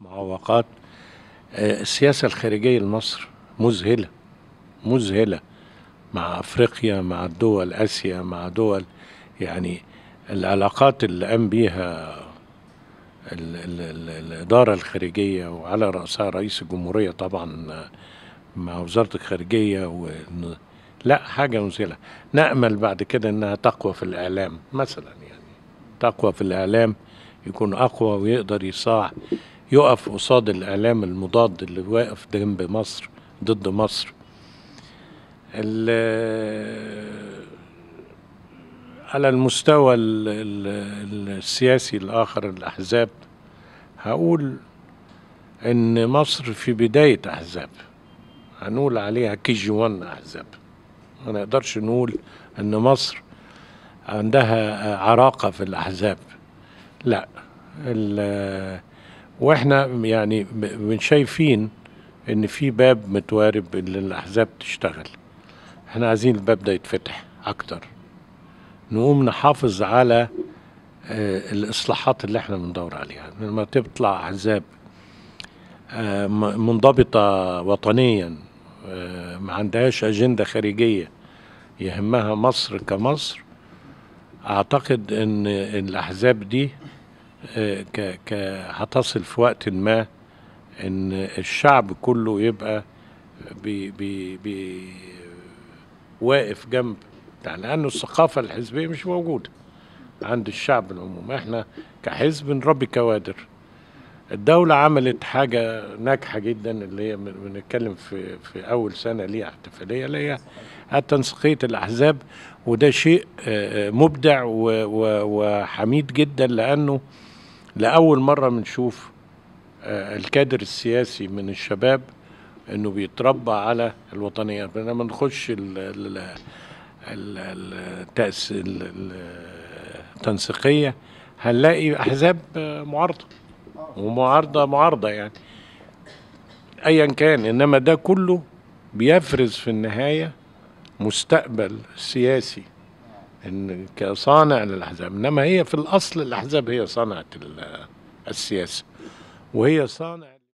معوقات آه، السياسة الخارجية لمصر مذهلة مذهلة مع أفريقيا مع دول آسيا مع دول يعني العلاقات اللي قام بيها الـ الـ الـ الإدارة الخارجية وعلى رأسها رئيس الجمهورية طبعا آه، مع وزارة الخارجية و... لا حاجة مذهلة نأمل بعد كده إنها تقوى في الإعلام مثلا يعني تقوى في الإعلام يكون أقوى ويقدر يصاع يقف قصاد الإعلام المضاد اللي واقف جنب مصر ضد مصر على المستوى السياسي الآخر الأحزاب هقول إن مصر في بداية أحزاب هنقول عليها كي جي وان أحزاب ما نقدرش نقول إن مصر عندها عراقة في الأحزاب لا واحنا يعني من شايفين ان في باب متوارب ان الاحزاب تشتغل احنا عايزين الباب ده يتفتح اكتر نقوم نحافظ على آه، الاصلاحات اللي احنا بندور عليها لما تطلع احزاب آه، منضبطه وطنيا آه، ما عندهاش اجنده خارجيه يهمها مصر كمصر اعتقد ان الاحزاب دي آه، ك ك هتصل في وقت ما ان الشعب كله يبقى بي بي بي واقف جنب يعني لانه الثقافه الحزبيه مش موجوده عند الشعب العموم احنا كحزب نربي كوادر الدولة عملت حاجة ناجحة جدا اللي هي بنتكلم في في أول سنة ليها احتفالية اللي هي تنسيقيه الأحزاب وده شيء آه، آه، مبدع وحميد جدا لأنه لاول مره بنشوف آه، الكادر السياسي من الشباب انه بيتربى على الوطنيه ما نخش التنسيقيه هنلاقي احزاب معارضه ومعارضه معارضه يعني ايا كان انما ده كله بيفرز في النهايه مستقبل سياسي ان كصانع للاحزاب انما هي في الاصل الاحزاب هي صانعه السياسه وهي صانع